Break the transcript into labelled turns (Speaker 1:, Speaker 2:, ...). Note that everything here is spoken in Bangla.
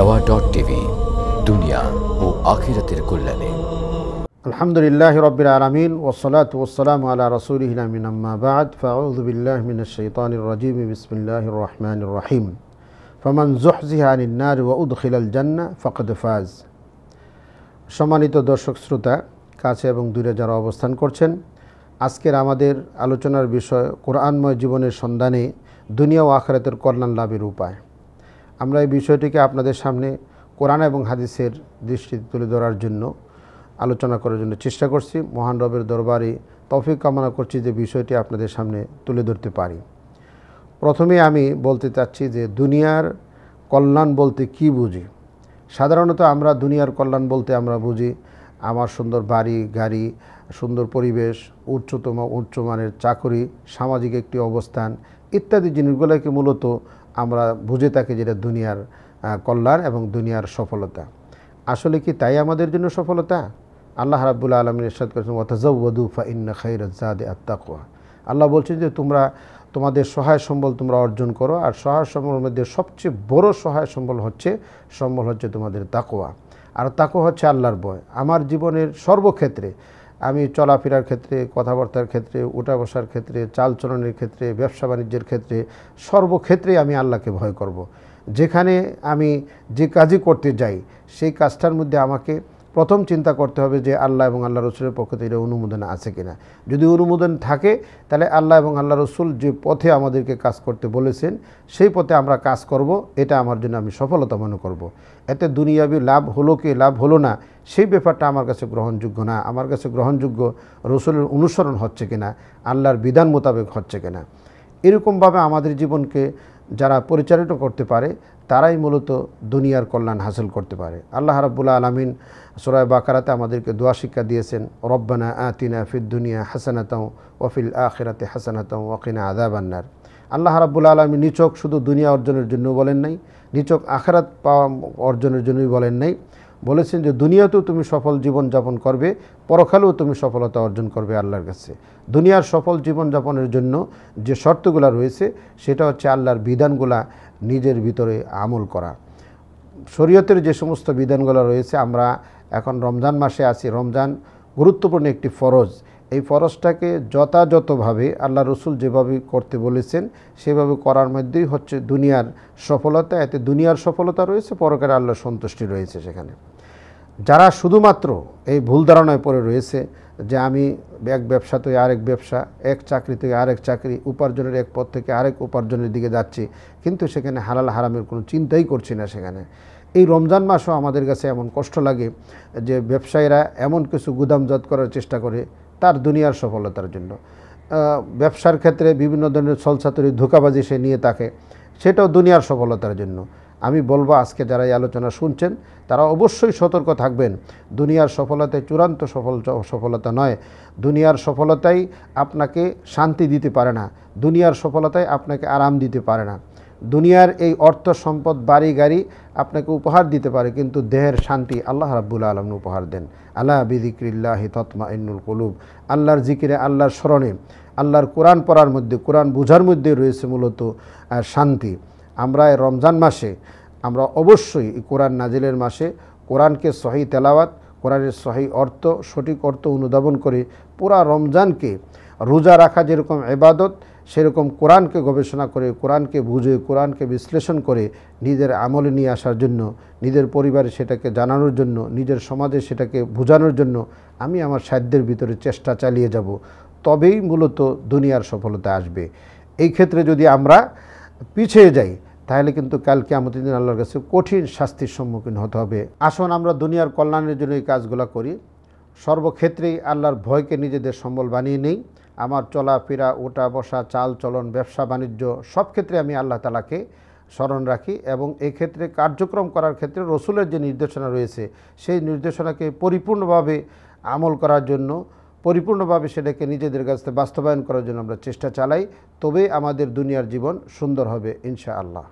Speaker 1: দাওয়া ডট টিভি দুনিয়া ও আখিরাতের কল্যাণে আলহামদুলিল্লাহ রবির আলমিন ওসলাত ওসালাম আল্লাহ রসুল ইলামিনাম্মাবাদ ফাউজবিল্লাহ মিনশান রাজিম বিসমিল্লাহ রহমান রহিম ফমান উদ উদখিলাল জান্না ফকদ ফাজ সম্মানিত দর্শক শ্রোতা কাছে এবং দূরে যারা অবস্থান করছেন আজকের আমাদের আলোচনার বিষয় কোরআনময় জীবনের সন্ধানে দুনিয়া ও আখরাতের কল্যাণ লাভের উপায় আমরা এই বিষয়টিকে আপনাদের সামনে কোরআন এবং হাদিসের দৃষ্টিতে তুলে ধরার জন্য আলোচনা করার জন্য চেষ্টা করছি মহান রবের দরবারে তফিক কামনা করছি যে বিষয়টি আপনাদের সামনে তুলে ধরতে পারি প্রথমে আমি বলতে চাচ্ছি যে দুনিয়ার কল্যাণ বলতে কি বুঝি সাধারণত আমরা দুনিয়ার কল্যাণ বলতে আমরা বুঝি আমার সুন্দর বাড়ি গাড়ি সুন্দর পরিবেশ উচ্চতম উচ্চমানের চাকরি সামাজিক একটি অবস্থান ইত্যাদি জিনিসগুলোকে মূলত আমরা বুঝে থাকি যেটা দুনিয়ার কল্যাণ এবং দুনিয়ার সফলতা আসলে কি তাই আমাদের জন্য সফলতা আল্লাহ রাবুল আলমিন ইসাদ করেছেন ওয়াতাজউদু ফা ইন্না খৈরাজাদে আত্মাকুয়া আল্লাহ বলছেন যে তোমরা তোমাদের সহায় সম্বল তোমরা অর্জন করো আর সহায় সম্বলের মধ্যে সবচেয়ে বড় সহায় সম্বল হচ্ছে সম্বল হচ্ছে তোমাদের তাকোয়া আর তাকোয়া হচ্ছে আল্লাহর বয় আমার জীবনের সর্বক্ষেত্রে আমি চলাফেরার ক্ষেত্রে কথাবার্তার ক্ষেত্রে ওটা বসার ক্ষেত্রে চালচলনের ক্ষেত্রে ব্যবসা বাণিজ্যের ক্ষেত্রে সর্বক্ষেত্রেই আমি আল্লাহকে ভয় করব। যেখানে আমি যে কাজই করতে যাই সেই কাজটার মধ্যে আমাকে প্রথম চিন্তা করতে হবে যে আল্লাহ এবং আল্লাহ রসুলের পক্ষ থেকে অনুমোদন আছে কিনা যদি অনুমোদন থাকে তাহলে আল্লাহ এবং আল্লাহ রসুল যে পথে আমাদেরকে কাজ করতে বলেছেন সেই পথে আমরা কাজ করব এটা আমার জন্য আমি সফলতা মনে করব। এতে দুনিয়াবি লাভ হলো কি লাভ হলো না সেই ব্যাপারটা আমার কাছে গ্রহণযোগ্য না আমার কাছে গ্রহণযোগ্য রসুলের অনুসরণ হচ্ছে কিনা আল্লাহর বিধান মোতাবেক হচ্ছে কিনা এরকমভাবে আমাদের জীবনকে যারা পরিচালিত করতে পারে তারাই মূলত দুনিয়ার কল্যাণ হাসিল করতে পারে আল্লাহ রাবুল্লা আলমিন সোরায় বাকারাতে আমাদেরকে দোয়া শিক্ষা দিয়েছেন রব্বানা আতিনা ফিদ দুনিয়া হাসানাতাও ওফিল আখেরাতে হাসানাতাও ওকিনা আদাবান্নার আল্লাহ রাবুল আলমী নিচক শুধু দুনিয়া অর্জনের জন্য বলেন নাই নিচক আখেরাত পাওয়া অর্জনের জন্যই বলেন নাই বলেছেন যে দুনিয়াতেও তুমি সফল জীবন যাপন করবে পরকালেও তুমি সফলতা অর্জন করবে আল্লাহর কাছে দুনিয়ার সফল জীবন যাপনের জন্য যে শর্তগুলো রয়েছে সেটা হচ্ছে আল্লাহর বিধানগুলা নিজের ভিতরে আমল করা শরীয়তের যে সমস্ত বিধানগুলো রয়েছে আমরা এখন রমজান মাসে আছি রমজান গুরুত্বপূর্ণ একটি ফরজ এই ফরজটাকে যথাযথভাবে আল্লাহ রসুল যেভাবে করতে বলেছেন সেভাবে করার মধ্যেই হচ্ছে দুনিয়ার সফলতা এতে দুনিয়ার সফলতা রয়েছে পরকার আল্লাহর সন্তুষ্টি রয়েছে সেখানে যারা শুধুমাত্র এই ভুল ধারণায় পড়ে রয়েছে যে আমি এক ব্যবসা থেকে আরেক ব্যবসা এক চাকরি থেকে আরেক চাকরি উপার্জনের এক পথ থেকে আরেক উপার্জনের দিকে যাচ্ছি কিন্তু সেখানে হালাল হারামের কোনো চিন্তাই করছি না সেখানে এই রমজান মাসও আমাদের কাছে এমন কষ্ট লাগে যে ব্যবসায়ীরা এমন কিছু গুদামজাত করার চেষ্টা করে তার দুনিয়ার সফলতার জন্য ব্যবসার ক্ষেত্রে বিভিন্ন ধরনের ছলছাতরি ধোকাবাজি সে নিয়ে থাকে সেটাও দুনিয়ার সফলতার জন্য আমি বলবো আজকে যারা এই আলোচনা শুনছেন তারা অবশ্যই সতর্ক থাকবেন দুনিয়ার সফলতায় চূড়ান্ত সফল সফলতা নয় দুনিয়ার সফলতাই আপনাকে শান্তি দিতে পারে না দুনিয়ার সফলতায় আপনাকে আরাম দিতে পারে না দুনিয়ার এই অর্থ সম্পদ বাড়ি গাড়ি আপনাকে উপহার দিতে পারে কিন্তু দেহের শান্তি আল্লাহ রাব্বুল আলম উপহার দেন আল্লাহ বিদিক্রিল্লাহি তৎমা ইন্নুল কলুব আল্লাহর জিকিরে আল্লাহর স্মরণে আল্লাহর কোরআন পড়ার মধ্যে কোরআন বোঝার মধ্যে রয়েছে মূলত শান্তি আমরা রমজান মাসে আমরা অবশ্যই কোরআন নাজিলের মাসে কোরআনকে সহি তেলাওয়াত কোরআনের সহি অর্থ সঠিক অর্থ অনুধাবন করে পুরা রমজানকে রোজা রাখা যেরকম এবাদত সেরকম কোরআনকে গবেষণা করে কোরআনকে বুঝে কোরআনকে বিশ্লেষণ করে নিজের আমলে নিয়ে আসার জন্য নিজের পরিবারে সেটাকে জানানোর জন্য নিজের সমাজে সেটাকে বোঝানোর জন্য আমি আমার সাধ্যের ভিতরে চেষ্টা চালিয়ে যাব তবেই মূলত দুনিয়ার সফলতা আসবে এই ক্ষেত্রে যদি আমরা পিছিয়ে যাই তাহলে কিন্তু কালকে আমাদের দিন আল্লাহর কাছে কঠিন শাস্তির সম্মুখীন হতে হবে আসুন আমরা দুনিয়ার কল্যাণের জন্য এই কাজগুলো করি সর্বক্ষেত্রেই আল্লাহর ভয়কে নিজেদের সম্বল বানিয়ে নেই আমার চলাফেরা ওটা বসা চাল চলন ব্যবসা বাণিজ্য সব ক্ষেত্রে আমি আল্লাহ তালাকে স্মরণ রাখি এবং ক্ষেত্রে কার্যক্রম করার ক্ষেত্রে রসুলের যে নির্দেশনা রয়েছে সেই নির্দেশনাকে পরিপূর্ণভাবে আমল করার জন্য পরিপূর্ণভাবে সেটাকে নিজেদের কাছ থেকে বাস্তবায়ন করার জন্য আমরা চেষ্টা চালাই তবে আমাদের দুনিয়ার জীবন সুন্দর হবে ইনশা আল্লাহ